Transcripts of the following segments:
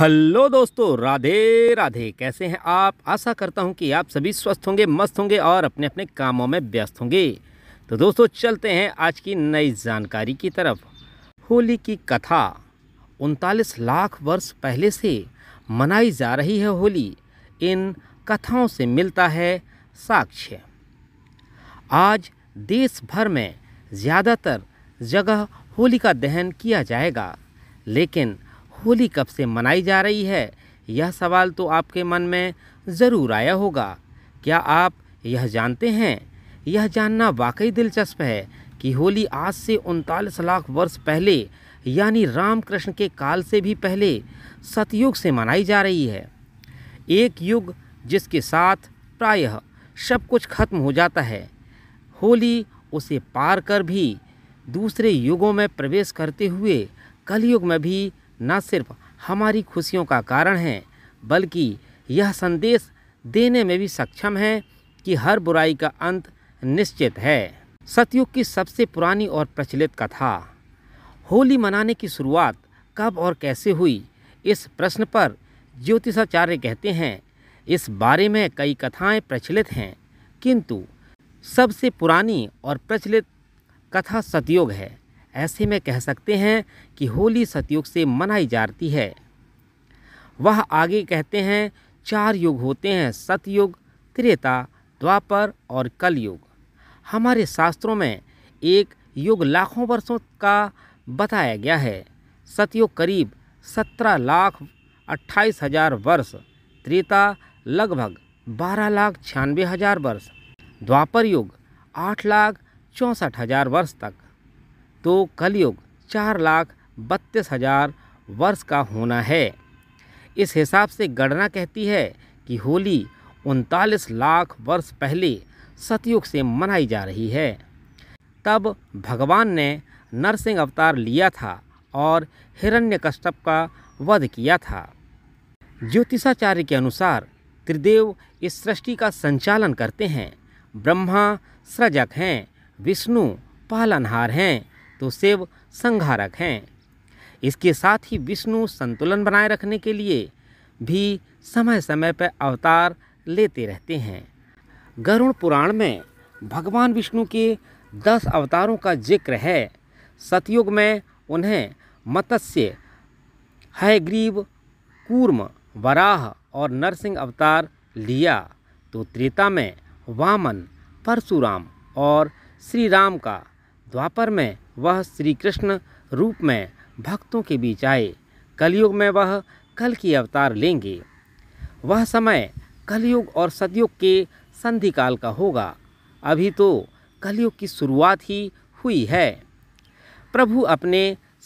hello दोस्तों राधे राधे कैसे हैं आप आशा करता हूं कि आप सभी स्वस्थ होंगे मस्त होंगे और अपने अपने कामों में व्यस्त होंगे तो दोस्तों चलते हैं आज की नई जानकारी की तरफ होली की कथा उनतालीस लाख वर्ष पहले से मनाई जा रही है होली इन कथाओं से मिलता है साक्ष्य आज देश भर में ज़्यादातर जगह होलिका दहन किया जाएगा लेकिन होली कब से मनाई जा रही है यह सवाल तो आपके मन में ज़रूर आया होगा क्या आप यह जानते हैं यह जानना वाकई दिलचस्प है कि होली आज से उनतालीस लाख वर्ष पहले यानी रामकृष्ण के काल से भी पहले सतयुग से मनाई जा रही है एक युग जिसके साथ प्रायः सब कुछ खत्म हो जाता है होली उसे पार कर भी दूसरे युगों में प्रवेश करते हुए कलयुग में भी न सिर्फ हमारी खुशियों का कारण है बल्कि यह संदेश देने में भी सक्षम है कि हर बुराई का अंत निश्चित है सतयुग की सबसे पुरानी और प्रचलित कथा होली मनाने की शुरुआत कब और कैसे हुई इस प्रश्न पर ज्योतिषाचार्य कहते हैं इस बारे में कई कथाएं प्रचलित हैं किंतु सबसे पुरानी और प्रचलित कथा सतयोग है ऐसे में कह सकते हैं कि होली सतयुग से मनाई जाती है वह आगे कहते हैं चार युग होते हैं सतयुग त्रेता द्वापर और कलयुग हमारे शास्त्रों में एक युग लाखों वर्षों का बताया गया है सतयुग करीब सत्रह लाख अट्ठाईस हजार वर्ष त्रेता लगभग बारह लाख छियानवे हजार वर्ष द्वापर युग आठ लाख चौंसठ हजार वर्ष तक तो कलयुग चार लाख बत्तीस हजार वर्ष का होना है इस हिसाब से गणना कहती है कि होली उनतालीस लाख वर्ष पहले सतयुग से मनाई जा रही है तब भगवान ने नरसिंह अवतार लिया था और हिरण्य हिरण्यकश्यप का वध किया था ज्योतिषाचार्य के अनुसार त्रिदेव इस सृष्टि का संचालन करते हैं ब्रह्मा सृजक हैं विष्णु पालनहार हैं तो शिव संहारक हैं इसके साथ ही विष्णु संतुलन बनाए रखने के लिए भी समय समय पर अवतार लेते रहते हैं गरुण पुराण में भगवान विष्णु के दस अवतारों का जिक्र है सतयुग में उन्हें मत्स्य हयग्रीव कूर्म वराह और नरसिंह अवतार लिया तो त्रेता में वामन परशुराम और श्री राम का द्वापर में वह श्री कृष्ण रूप में भक्तों के बीच आए कलयुग में वह कल की अवतार लेंगे वह समय कलयुग और सदयुग के संधिकाल का होगा अभी तो कलयुग की शुरुआत ही हुई है प्रभु अपने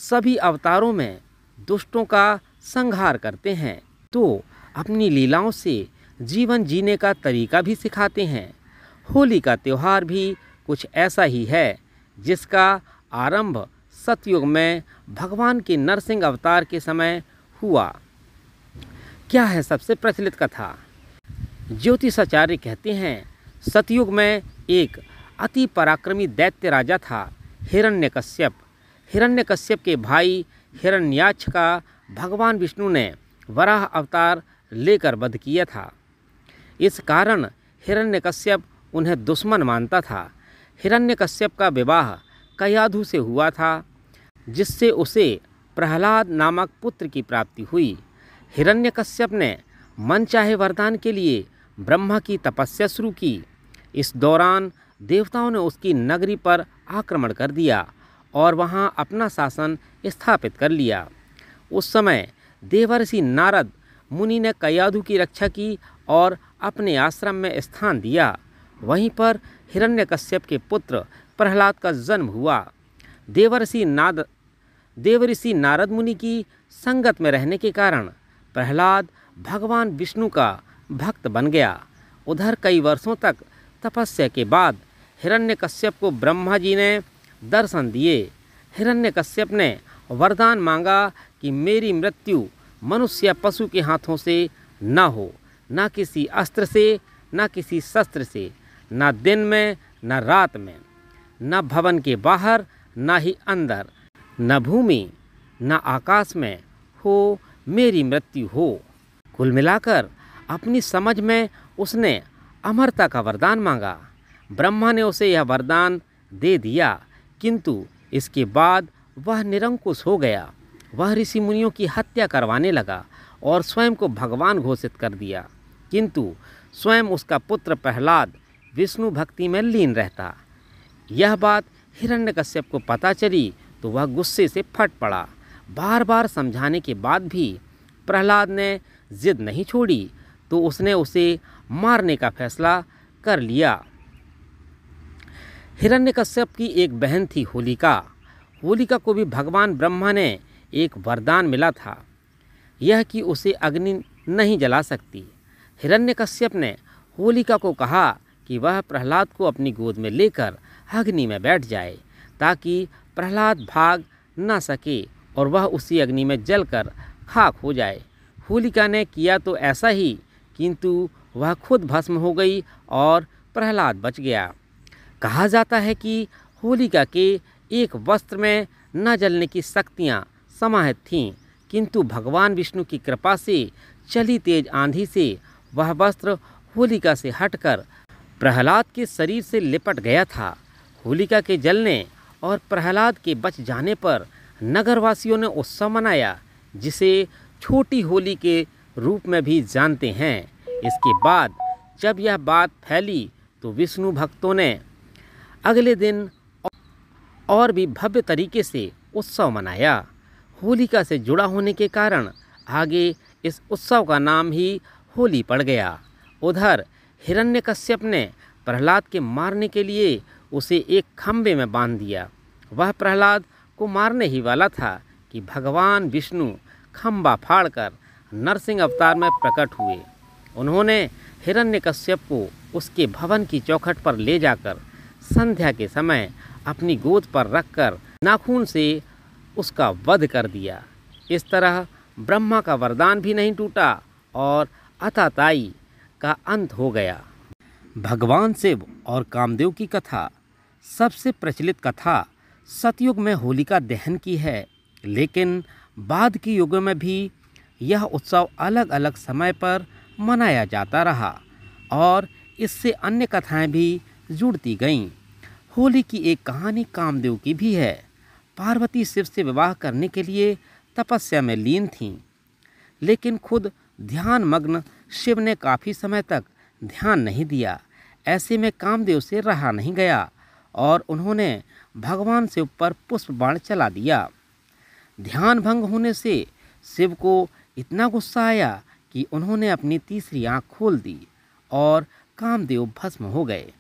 सभी अवतारों में दुष्टों का संहार करते हैं तो अपनी लीलाओं से जीवन जीने का तरीका भी सिखाते हैं होली का त्यौहार भी कुछ ऐसा ही है जिसका आरंभ सतयुग में भगवान के नरसिंह अवतार के समय हुआ क्या है सबसे प्रचलित कथा ज्योतिषाचार्य कहते हैं सतयुग में एक अति पराक्रमी दैत्य राजा था हिरण्यकश्यप हिरण्यकश्यप के भाई हिरण्याक्ष का भगवान विष्णु ने वराह अवतार लेकर वध किया था इस कारण हिरण्यकश्यप उन्हें दुश्मन मानता था हिरण्यकश्यप का विवाह कयाधु से हुआ था जिससे उसे प्रहलाद नामक पुत्र की प्राप्ति हुई हिरण्यकश्यप ने मन चाहे वरदान के लिए ब्रह्मा की तपस्या शुरू की इस दौरान देवताओं ने उसकी नगरी पर आक्रमण कर दिया और वहां अपना शासन स्थापित कर लिया उस समय देवर्षि नारद मुनि ने कयाधु की रक्षा की और अपने आश्रम में स्थान दिया वहीं पर हिरण्यकश्यप के पुत्र प्रहलाद का जन्म हुआ देवर्षि नाद देवऋषि नारद मुनि की संगत में रहने के कारण प्रहलाद भगवान विष्णु का भक्त बन गया उधर कई वर्षों तक तपस्या के बाद हिरण्यकश्यप को ब्रह्मा जी ने दर्शन दिए हिरण्यकश्यप ने वरदान मांगा कि मेरी मृत्यु मनुष्य पशु के हाथों से न हो न किसी अस्त्र से न किसी शस्त्र से ना दिन में न रात में न भवन के बाहर न ही अंदर न भूमि न आकाश में हो मेरी मृत्यु हो कुल मिलाकर अपनी समझ में उसने अमरता का वरदान मांगा ब्रह्मा ने उसे यह वरदान दे दिया किंतु इसके बाद वह निरंकुश हो गया वह ऋषि मुनियों की हत्या करवाने लगा और स्वयं को भगवान घोषित कर दिया किंतु स्वयं उसका पुत्र प्रहलाद विष्णु भक्ति में लीन रहता यह बात हिरण्यकश्यप को पता चली तो वह गुस्से से फट पड़ा बार बार समझाने के बाद भी प्रहलाद ने जिद नहीं छोड़ी तो उसने उसे मारने का फैसला कर लिया हिरण्यकश्यप की एक बहन थी होलिका होलिका को भी भगवान ब्रह्मा ने एक वरदान मिला था यह कि उसे अग्नि नहीं जला सकती हिरण्यकश्यप ने होलिका को कहा कि वह प्रहलाद को अपनी गोद में लेकर अग्नि में बैठ जाए ताकि प्रहलाद भाग न सके और वह उसी अग्नि में जलकर खाक हो जाए होलिका ने किया तो ऐसा ही किंतु वह खुद भस्म हो गई और प्रहलाद बच गया कहा जाता है कि होलिका के एक वस्त्र में न जलने की शक्तियाँ समाहित थीं किंतु भगवान विष्णु की कृपा से चली तेज आंधी से वह वस्त्र होलिका से हटकर प्रहलाद के शरीर से लिपट गया था होलिका के जलने और प्रहलाद के बच जाने पर नगरवासियों ने उत्सव मनाया जिसे छोटी होली के रूप में भी जानते हैं इसके बाद जब यह बात फैली तो विष्णु भक्तों ने अगले दिन और भी भव्य तरीके से उत्सव मनाया होलिका से जुड़ा होने के कारण आगे इस उत्सव का नाम ही होली पड़ गया उधर हिरण्यकश्यप ने प्रहलाद के मारने के लिए उसे एक खम्भे में बांध दिया वह प्रहलाद को मारने ही वाला था कि भगवान विष्णु खम्बा फाड़कर नरसिंह अवतार में प्रकट हुए उन्होंने हिरण्यकश्यप को उसके भवन की चौखट पर ले जाकर संध्या के समय अपनी गोद पर रखकर नाखून से उसका वध कर दिया इस तरह ब्रह्मा का वरदान भी नहीं टूटा और अताताई का अंत हो गया भगवान शिव और कामदेव की कथा सबसे प्रचलित कथा सतयुग में होलिका दहन की है लेकिन बाद के युगों में भी यह उत्सव अलग अलग समय पर मनाया जाता रहा और इससे अन्य कथाएं भी जुड़ती गईं होली की एक कहानी कामदेव की भी है पार्वती शिव से विवाह करने के लिए तपस्या में लीन थीं लेकिन खुद ध्यानमग्न शिव ने काफ़ी समय तक ध्यान नहीं दिया ऐसे में कामदेव से रहा नहीं गया और उन्होंने भगवान शिव पर पुष्प बाण चला दिया ध्यान भंग होने से शिव को इतना गुस्सा आया कि उन्होंने अपनी तीसरी आँख खोल दी और कामदेव भस्म हो गए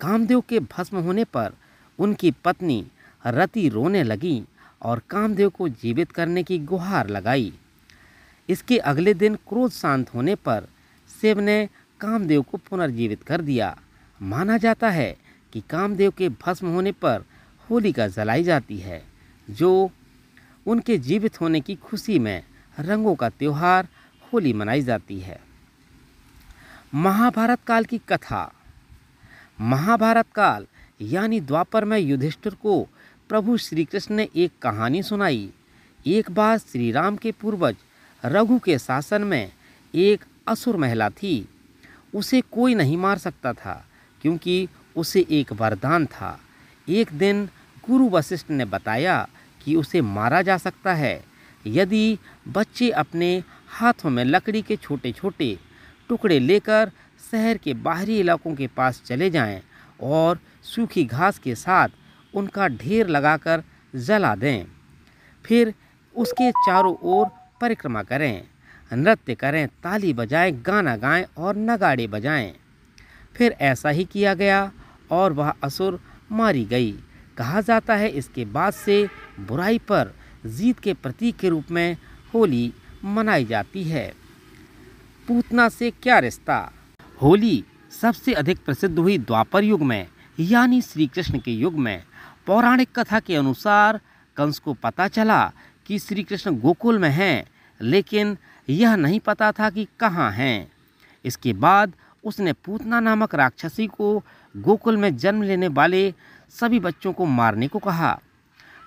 कामदेव के भस्म होने पर उनकी पत्नी रति रोने लगी और कामदेव को जीवित करने की गुहार लगाई इसके अगले दिन क्रोध शांत होने पर शिव ने कामदेव को पुनर्जीवित कर दिया माना जाता है कि कामदेव के भस्म होने पर होलिका जलाई जाती है जो उनके जीवित होने की खुशी में रंगों का त्यौहार होली मनाई जाती है महाभारत काल की कथा महाभारत काल यानी द्वापर में युधिष्ठिर को प्रभु श्री कृष्ण ने एक कहानी सुनाई एक बार श्री राम के पूर्वज रघु के शासन में एक असुर महिला थी उसे कोई नहीं मार सकता था क्योंकि उसे एक वरदान था एक दिन गुरु वशिष्ठ ने बताया कि उसे मारा जा सकता है यदि बच्चे अपने हाथों में लकड़ी के छोटे छोटे टुकड़े लेकर शहर के बाहरी इलाकों के पास चले जाएं और सूखी घास के साथ उनका ढेर लगाकर जला दें फिर उसके चारों ओर परिक्रमा करें नृत्य करें ताली बजाएं गाना गाएं और नगाड़े बजाएं फिर ऐसा ही किया गया और वह असुर मारी गई कहा जाता है इसके बाद से बुराई पर जीत के प्रतीक के रूप में होली मनाई जाती है पूतना से क्या रिश्ता होली सबसे अधिक प्रसिद्ध हुई द्वापर युग में यानी श्री कृष्ण के युग में पौराणिक कथा के अनुसार कंस को पता चला कि श्री कृष्ण गोकुल में हैं लेकिन यह नहीं पता था कि कहाँ हैं इसके बाद उसने पूतना नामक राक्षसी को गोकुल में जन्म लेने वाले सभी बच्चों को मारने को कहा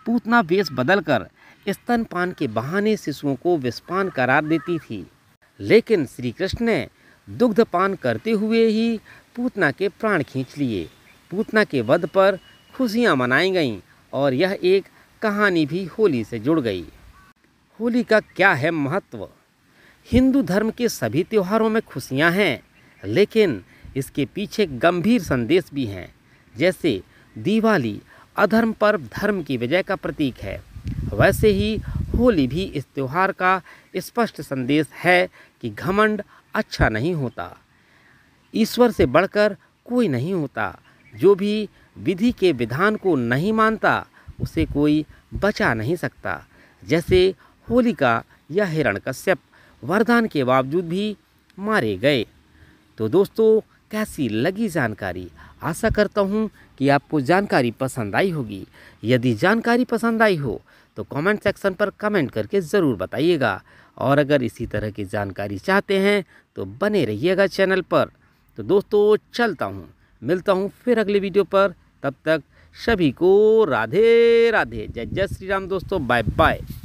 पूतना वेश बदलकर स्तनपान के बहाने शिशुओं को विस्पान करार देती थी लेकिन श्री कृष्ण ने दुग्धपान करते हुए ही पूतना के प्राण खींच लिए पूतना के वध पर खुशियाँ मनाई गईं और यह एक कहानी भी होली से जुड़ गई होली का क्या है महत्व हिंदू धर्म के सभी त्योहारों में खुशियां हैं लेकिन इसके पीछे गंभीर संदेश भी हैं जैसे दिवाली अधर्म पर धर्म की विजय का प्रतीक है वैसे ही होली भी इस त्यौहार का स्पष्ट संदेश है कि घमंड अच्छा नहीं होता ईश्वर से बढ़कर कोई नहीं होता जो भी विधि के विधान को नहीं मानता उसे कोई बचा नहीं सकता जैसे होलिका या हिरण कश्यप वरदान के बावजूद भी मारे गए तो दोस्तों कैसी लगी जानकारी आशा करता हूँ कि आपको जानकारी पसंद आई होगी यदि जानकारी पसंद आई हो तो कमेंट सेक्शन पर कमेंट करके ज़रूर बताइएगा और अगर इसी तरह की जानकारी चाहते हैं तो बने रहिएगा चैनल पर तो दोस्तों चलता हूँ मिलता हूँ फिर अगले वीडियो पर तब तक सभी को राधे राधे जय जय श्री राम दोस्तों बाय बाय